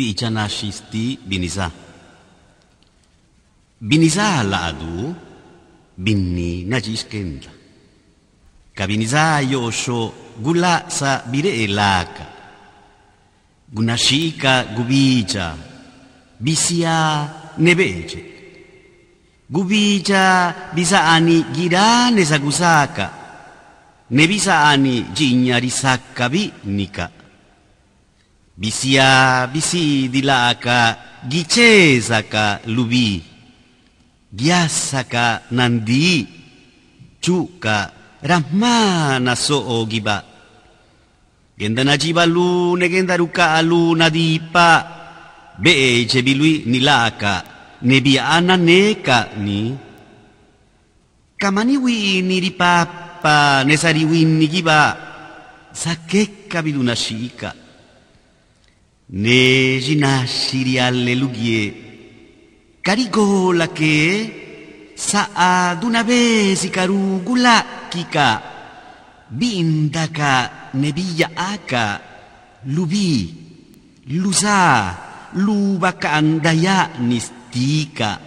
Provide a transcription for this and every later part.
Pijanashisti binisa. Binisa la adu binni najiskenda. Kabinisa yosho gula sa bire elaka. Gunashika gubija bisia nebeje. Gubija bisa ani girane sagusaka. Nebisa ani jinya risakka bi nika. Bisia bisi dilaka gicesaka lubi Giassaka nandi Ciuka rahmana so giba Genda najiba lune genda ruka aluna dipa Beje bilui nilaka Nebi ana neka ni Kamani wini ripappa sari winni giba Sakekka biluna shika Ne shiri shiria lelugie. Carigo la que saa vez kika. Bindaka nebilla aka. Lubi. Lusa. Lubaka andaya nistika.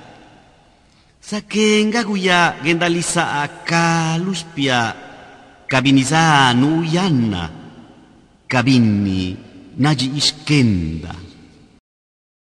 Sakenga guya gendalisa aka luspia. Kabiniza nuyanna. Kabini. na de esquenda.